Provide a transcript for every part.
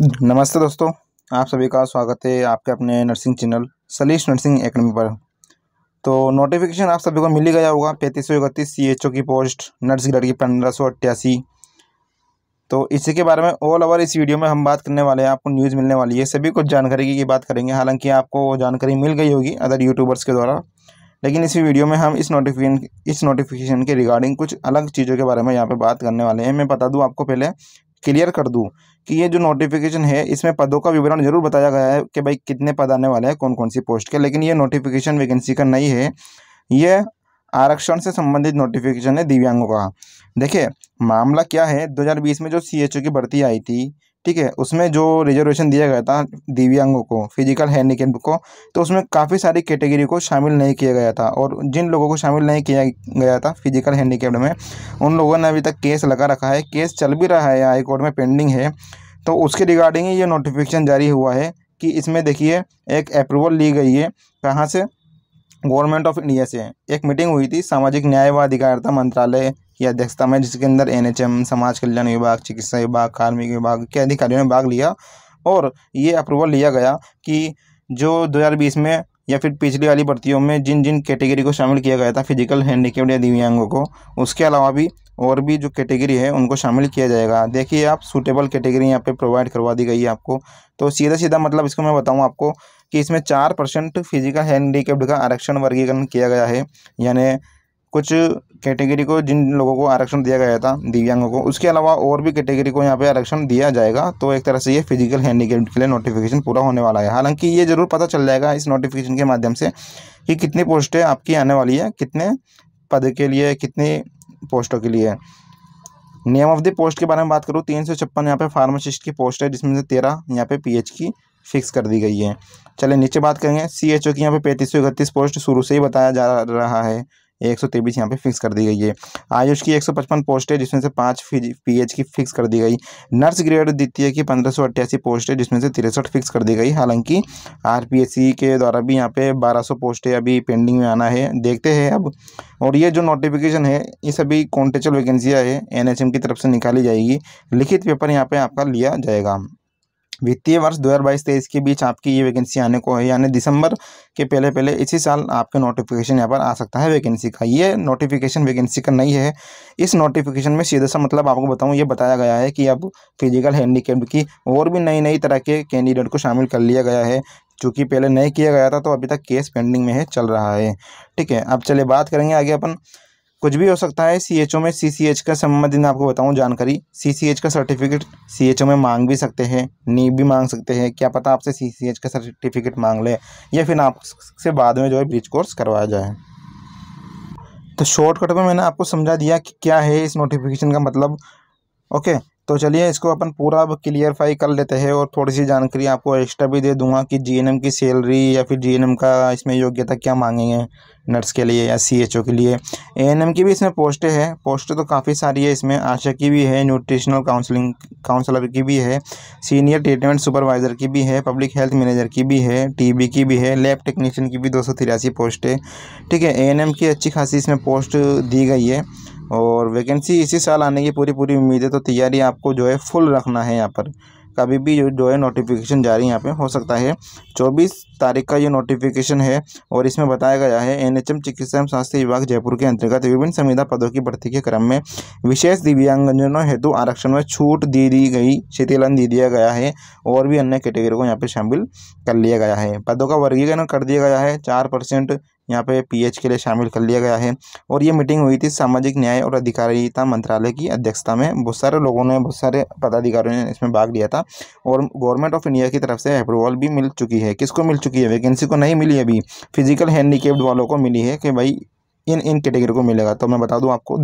नमस्ते दोस्तों आप सभी का स्वागत है आपके अपने nursing channel Salish nursing academy पर तो नोटिफिकेशन आप सभी को मिल ही गया होगा पैंतीस सौ इकतीस सी एच ओ की पोस्ट नर्स ग्रेड की पंद्रह सौ अट्ठासी तो इसी के बारे में ऑल ओवर इस वीडियो में हम बात करने वाले हैं आपको न्यूज़ मिलने वाली है सभी कुछ जानकारी की बात करेंगे हालांकि आपको जानकारी मिल गई होगी अदर यूट्यूबर्स के द्वारा लेकिन इसी वीडियो में हम इस नोटिफिकेशन इस नोटिफिकेशन के रिगार्डिंग कुछ अलग चीज़ों के बारे में यहाँ पे बात करने वाले हैं मैं बता दूँ आपको पहले क्लियर कर दूँ कि ये जो नोटिफिकेशन है इसमें पदों का विवरण जरूर बताया गया है कि भाई कितने पद आने वाले हैं कौन कौन सी पोस्ट के लेकिन ये नोटिफिकेशन वैकेंसी का नहीं है ये आरक्षण से संबंधित नोटिफिकेशन है दिव्यांगों का देखिए मामला क्या है 2020 में जो सी की भर्ती आई थी ठीक है उसमें जो रिजर्वेशन दिया गया था दिव्यांगों को फिजिकल हैंडीकेप को तो उसमें काफ़ी सारी कैटेगरी को शामिल नहीं किया गया था और जिन लोगों को शामिल नहीं किया गया था फिजिकल हैंडीकेप्ड में उन लोगों ने अभी तक केस लगा रखा है केस चल भी रहा है हाई कोर्ट में पेंडिंग है तो उसके रिगार्डिंग ये नोटिफिकेशन जारी हुआ है कि इसमें देखिए एक अप्रूवल ली गई है कहाँ से गवर्नमेंट ऑफ इंडिया से एक मीटिंग हुई थी सामाजिक न्याय व अधिकारिता मंत्रालय की अध्यक्षता में जिसके अंदर एनएचएम समाज कल्याण विभाग चिकित्सा विभाग कार्मिक विभाग के अधिकारियों ने भाग लिया और ये अप्रूवल लिया गया कि जो 2020 में या फिर पिछली वाली भर्तियों में जिन जिन कैटेगरी को शामिल किया गया था फिजिकल हैंडीकेप या दिव्यांगों को उसके अलावा भी और भी जो कैटेगरी है उनको शामिल किया जाएगा देखिए आप सूटेबल कैटेगरी यहाँ पे प्रोवाइड करवा दी गई है आपको तो सीधा सीधा मतलब इसको मैं बताऊँ आपको कि इसमें चार परसेंट फिजिकल हैंडीकेप्ड का आरक्षण वर्गीकरण किया गया है यानी कुछ कैटेगरी को जिन लोगों को आरक्षण दिया गया था दिव्यांगों को उसके अलावा और भी कैटेगरी को यहाँ पे आरक्षण दिया जाएगा तो एक तरह से ये फिजिकल हैंडीकेप के लिए नोटिफिकेशन पूरा होने वाला है हालांकि ये जरूर पता चल जाएगा इस नोटिफिकेशन के माध्यम से कि कितनी पोस्टें आपकी आने वाली है कितने पद के लिए कितनी पोस्टों के लिए नेम ऑफ द पोस्ट के बारे में बात करूँ तीन सौ छप्पन यहाँ पे फार्मासिस्ट की पोस्ट है जिसमें से तेरह यहाँ पे पीएच की फिक्स कर दी गई है चले नीचे बात करेंगे सी एच ओ की यहाँ पे पैंतीस सौ इकतीस पोस्ट शुरू से ही बताया जा रहा है एक सौ तेईस यहाँ पर फिक्स कर दी गई है आयुष की एक सौ पचपन पोस्ट है जिसमें से पाँच पी एच की फिक्स कर दी गई नर्स ग्रेड द्वितीय की पंद्रह सौ अट्ठासी पोस्ट है जिसमें से तिरसठ फिक्स कर दी गई हालांकि आर पी एस सी के द्वारा भी यहाँ पे बारह सौ पोस्टें अभी पेंडिंग में आना है देखते हैं अब और ये जो नोटिफिकेशन है ये सभी कॉन्टेचल वैकेंसियाँ है एन एच एम की तरफ से निकाली जाएगी लिखित पेपर यहाँ पर आपका लिया जाएगा वित्तीय वर्ष दो हज़ार बाईस तेईस के बीच आपकी ये वैकेंसी आने को है यानी दिसंबर के पहले पहले इसी साल आपके नोटिफिकेशन यहाँ पर आ सकता है वैकेंसी का ये नोटिफिकेशन वैकेंसी का नहीं है इस नोटिफिकेशन में सीधा सा मतलब आपको बताऊँ ये बताया गया है कि अब फिजिकल हैंडीकेप की और भी नई नई तरह के कैंडिडेट को शामिल कर लिया गया है चूँकि पहले नहीं किया गया था तो अभी तक केस पेंडिंग में है चल रहा है ठीक है अब चलिए बात करेंगे आगे अपन कुछ भी हो सकता है सी एच ओ में सी सी एच का संबंधित आपको बताऊँ जानकारी सी सी एच का सर्टिफिकेट सी एच ओ में मांग भी सकते हैं नी भी मांग सकते हैं क्या पता आपसे सी सी एच का सर्टिफिकेट मांग ले या फिर आपसे बाद में जो है ब्रिज कोर्स करवाया जाए तो शॉर्टकट में मैंने आपको समझा दिया कि क्या है इस नोटिफिकेशन का मतलब ओके तो चलिए इसको अपन पूरा क्लियरफाई कर लेते हैं और थोड़ी सी जानकारी आपको एक्स्ट्रा भी दे दूंगा कि जीएनएम की सैलरी या फिर जीएनएम का इसमें योग्यता क्या मांगेंगे नर्स के लिए या सीएचओ के लिए एएनएम की भी इसमें पोस्टें हैं पोस्टें तो काफ़ी सारी है इसमें आशा की भी है न्यूट्रिशनल काउंसलिंग काउंसलर की भी है सीनियर ट्रीटमेंट सुपरवाइज़र की भी है पब्लिक हेल्थ मैनेजर की भी है टी की भी है लैब टेक्नीशियन की भी दो सौ तिरासी पोस्ट है ठीक है ए की अच्छी खासी इसमें पोस्ट दी गई है और वैकेंसी इसी साल आने की पूरी पूरी उम्मीद है तो तैयारी आपको जो है फुल रखना है यहाँ पर कभी भी जो है नोटिफिकेशन जारी यहाँ पे हो सकता है चौबीस तारीख का ये नोटिफिकेशन है और इसमें बताया गया है एनएचएम चिकित्सा एवं स्वास्थ्य विभाग जयपुर के अंतर्गत विभिन्न संविदा पदों की भर्ती के क्रम में विशेष दिव्यांगजनों हेतु आरक्षण में छूट दे दी गई शिथिलन दे दिया गया है और भी अन्य कैटेगरी को यहाँ पर शामिल कर लिया गया है पदों का वर्गीकरण कर दिया गया है चार यहाँ पे पीएच के लिए शामिल कर लिया गया है और ये मीटिंग हुई थी सामाजिक न्याय और अधिकारिता मंत्रालय की अध्यक्षता में बहुत सारे लोगों ने बहुत सारे पदाधिकारियों ने इसमें भाग लिया था और गवर्नमेंट ऑफ इंडिया की तरफ से अप्रूवल भी मिल चुकी है किसको मिल चुकी है वैकेंसी को नहीं मिली अभी फिजिकल हैंडीकेप्ड वालों को मिली है कि भाई इन इन कैटेगरी को मिलेगा तो मैं बता दूं आपको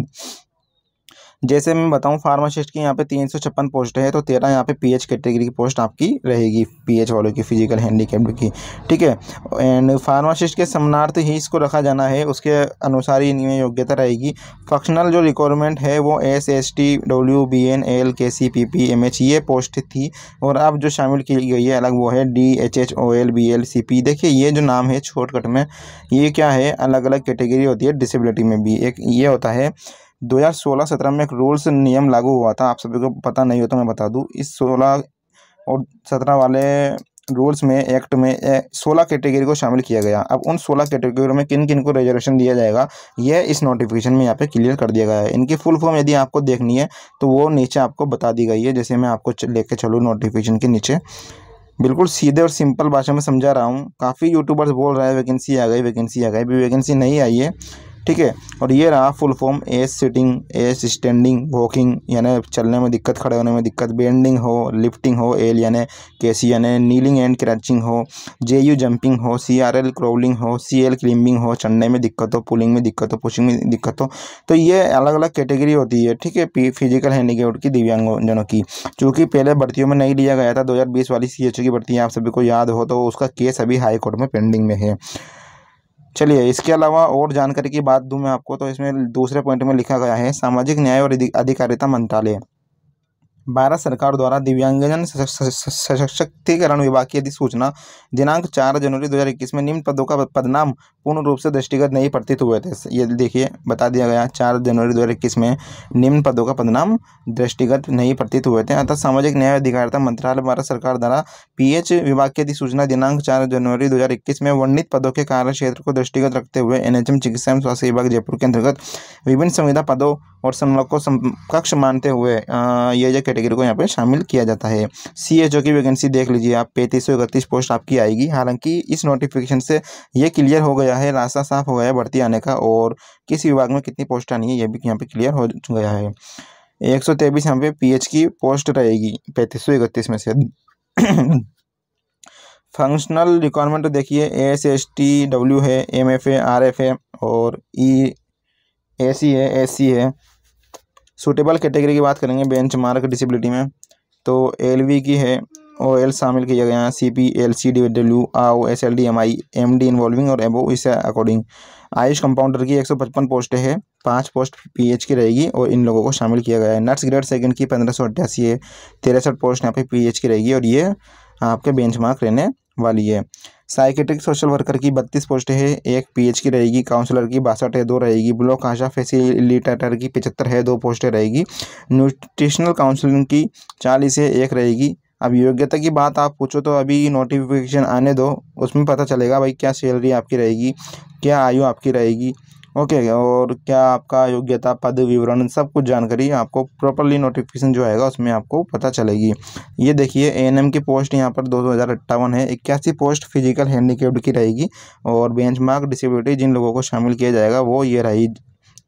जैसे मैं बताऊँ फार्मासिस्ट की यहाँ पे तीन सौ छप्पन पोस्ट है तो तेरह यहाँ पे पीएच कैटेगरी की पोस्ट आपकी रहेगी पीएच वालों की फिजिकल हैंडीकैप्ड की ठीक है एंड फार्मासिस्ट के समानार्थ ही इसको रखा जाना है उसके अनुसार ही इनमें योग्यता रहेगी फंक्शनल जो रिक्वायरमेंट है वो S S T W B N L के C P P M H ये पोस्ट थी और अब जो शामिल की गई है अलग वो है D H H O L B L C P देखिए ये जो नाम है छोटकट में ये क्या है अलग अलग कैटेगरी होती है डिसेबिलिटी में भी एक ये होता है 2016-17 में एक रूल्स नियम लागू हुआ था आप सभी को पता नहीं हो तो मैं बता दूँ इस 16 और 17 वाले रूल्स में एक्ट में सोलह कैटेगरी को शामिल किया गया अब उन सोलह कैटेगरी में किन किन को रिजर्वेशन दिया जाएगा यह इस नोटिफिकेशन में यहाँ पे क्लियर कर दिया गया है इनकी फुल फॉर्म यदि आपको देखनी है तो वो नीचे आपको बता दी गई है जैसे मैं आपको लेके चलूँ नोटिफिकेशन के नीचे बिल्कुल सीधे और सिंपल भाषा में समझा रहा हूँ काफ़ी यूट्यूबर्स बोल रहे हैं वैकेंसी आ गई वैकेंसी आ गई अभी वैकेंसी नहीं आई है ठीक है और ये रहा full form as sitting as standing walking यानी चलने में दिक्कत खड़े होने में दिक्कत बेंडिंग हो लिफ्टिंग हो एल यानी कैसी यानी नीलिंग एंड क्रैचिंग हो जे यू जंपिंग हो सी आर एल क्रोलिंग हो सी एल क्लिम्बिंग हो चढ़ने में दिक्कत हो पुलिंग में दिक्कत हो पुशिंग में दिक्कत हो तो ये अलग अलग कैटेगरी होती है ठीक है फिजिकल हैंडीकेप की दिव्यांगजनों की चूँकि पहले भर्तियों में नहीं लिया गया था बीस वाली सी की भर्ती आप सभी को याद हो तो उसका केस अभी हाईकोर्ट में पेंडिंग में है चलिए इसके अलावा और जानकारी की बात दूं मैं आपको तो इसमें दूसरे पॉइंट में लिखा गया है सामाजिक न्याय और अधिकारिता मंत्रालय भारत सरकार द्वारा दिव्यांगजन सशक्तिकरण विभाग की अधिसूचना दिनांक चार जनवरी 2021 में निम्न पदों का पदनाम पूर्ण रूप से दृष्टिगत नहीं प्रतीत हुए थे ये देखिए बता दिया गया चार जनवरी 2021 में निम्न पदों का पदनाम दृष्टिगत नहीं प्रतीत हुए थे अर्थात सामाजिक न्याय अधिकारिता मंत्रालय भारत सरकार द्वारा पी विभाग की अधिसूचना दिनांक चार जनवरी दो में वर्णित पदों के कार्य क्षेत्र को दृष्टिगत रखते हुए एनएचएम चिकित्सा एवं स्वास्थ्य विभाग जयपुर के अंतर्गत विभिन्न संविधा पदों और संलग को समकक्ष मानते हुए ये कैटेगरी को यहाँ पे शामिल किया जाता है सी एच ओ की वैकेंसी देख लीजिए आप पैंतीस सौ इकतीस पोस्ट आपकी आएगी हालांकि इस नोटिफिकेशन से ये क्लियर हो गया है रास्ता साफ हो गया है भर्ती आने का और किस विभाग में कितनी पोस्ट आनी है ये भी यहाँ पे क्लियर हो गया है एक सौ तेईस यहाँ पे पी एच की पोस्ट रहेगी पैंतीस सौ इकतीस में से फंक्शनल रिक्वायरमेंट तो देखिए एस एस टी डब्ल्यू है M F A R F A और ई e एसी है सी है सूटेबल कैटेगरी की बात करेंगे बेंच मार्क डिसेबिलिटी में तो एलवी की है ओ एल शामिल किया गया है C P L C D W आओ S L D M I M D involving और एबो इस अकॉर्डिंग आयुष कंपाउंडर की एक सौ पचपन पोस्ट है पाँच पोस्ट पी एच की रहेगी और इन लोगों को शामिल किया गया है नर्स ग्रेड सेकंड की पंद्रह सौ अट्ठासी है तिरसठ पोस्ट यहाँ पे पी एच की रहेगी और ये आपके बेंच मार्क रहने वाली है साइकेट्रिक सोशल वर्कर की बत्तीस पोस्टें हैं एक पीएच की रहेगी काउंसलर की बासठ है दो रहेगी ब्लॉक आशा फैसिलिटेटर की पचहत्तर है दो पोस्टें रहेगी न्यूट्रिशनल काउंसलिंग की चालीस है एक रहेगी अब योग्यता की बात आप पूछो तो अभी नोटिफिकेशन आने दो उसमें पता चलेगा भाई क्या सैलरी आपकी रहेगी क्या आयु आपकी रहेगी ओके और क्या आपका योग्यता पद विवरण सब कुछ जानकारी आपको प्रॉपरली नोटिफिकेशन जो आएगा उसमें आपको पता चलेगी ये देखिए ए की पोस्ट यहाँ पर दो हज़ार अट्ठावन है इक्यासी पोस्ट फिजिकल हैंडीकेप्ड की रहेगी और मार्क डिसेबिलिटी जिन लोगों को शामिल किया जाएगा वो ये रही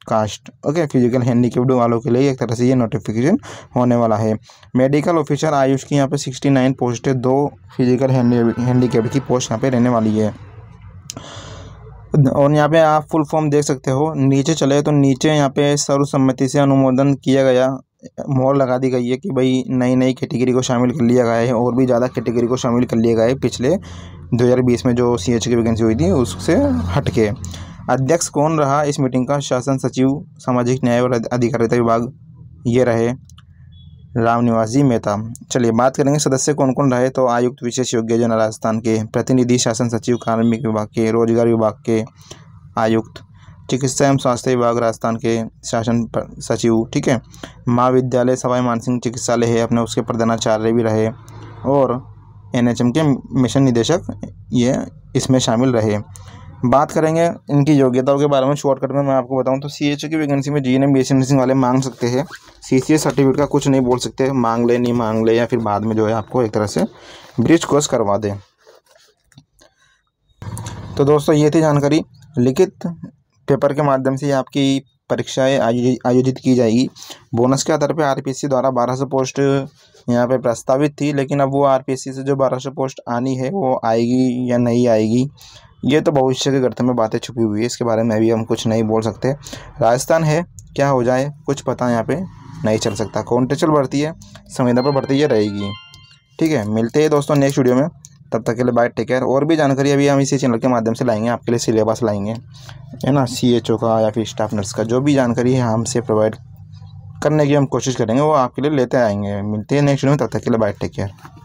कास्ट ओके फिजिकल हैंडीकेप्ड वालों के लिए एक तरह से ये नोटिफिकेशन होने वाला है मेडिकल ऑफिसर आयुष की यहाँ पे सिक्सटी नाइन पोस्ट है दो फिजिकल हैंडीकेप्ड की पोस्ट यहाँ पे रहने वाली है और यहाँ पे आप फुल फॉर्म देख सकते हो नीचे चले तो नीचे यहाँ पे सर्वसम्मति से अनुमोदन किया गया मोहर लगा दी गई है कि भाई नई नई कैटेगरी को शामिल कर लिया गया है और भी ज़्यादा कैटेगरी को शामिल कर लिया गया है पिछले 2020 में जो सी की वैकेंसी हुई थी उससे हटके अध्यक्ष कौन रहा इस मीटिंग का शासन सचिव सामाजिक न्याय और अधिकारिता विभाग ये रहे रामनिवास जी मेहता चलिए बात करेंगे सदस्य कौन कौन रहे तो आयुक्त विशेष योग्य जन राजस्थान के प्रतिनिधि शासन सचिव कार्मिक विभाग के रोजगार विभाग के आयुक्त चिकित्सा एवं स्वास्थ्य विभाग राजस्थान के शासन सचिव ठीक है महाविद्यालय सवाई मानसिंह चिकित्सालय है अपने उसके प्रधानाचार्य भी रहे और एनएचएम के मिशन निदेशक ये इसमें शामिल रहे बात करेंगे इनकी योग्यताओं के बारे में शॉर्टकट में मैं आपको बताऊं तो सी की वैकेंसी में G N M B nursing वाले मांग सकते हैं सी सी सर्टिफिकेट का कुछ नहीं बोल सकते मांग ले नहीं मांग ले या फिर बाद में जो है आपको एक तरह से ब्रिज कोर्स करवा दें तो दोस्तों ये थी जानकारी लिखित पेपर के माध्यम से आपकी परीक्षाएँ आयोजित की जाएगी बोनस के आधार पर सी द्वारा सौ पोस्ट यहाँ पे प्रस्तावित थी लेकिन अब वो सी से जो सौ पोस्ट आनी है वो आएगी या नहीं आएगी ये तो भविष्य के गर्थ में बातें छुपी हुई है इसके बारे में अभी हम कुछ नहीं बोल सकते राजस्थान है क्या हो जाए कुछ पता यहाँ पे नहीं चल सकता कॉन्टेचुअल बढ़ती है संविधा पर बढ़ती है रहेगी ठीक है मिलते हैं दोस्तों नेक्स्ट वीडियो में तब तक के लिए बाय टेक केयर और भी जानकारी अभी हम इसी चैनल के माध्यम से लाएंगे आपके लिए सिलेबस लाएंगे है ना सी एच ओ का या फिर स्टाफ नर्स का जो भी जानकारी है हमसे प्रोवाइड करने की हम कोशिश करेंगे वो आपके लिए लेते आएंगे मिलते हैं नेक्स्ट वीडियो में तब तक के लिए बाय टेक केयर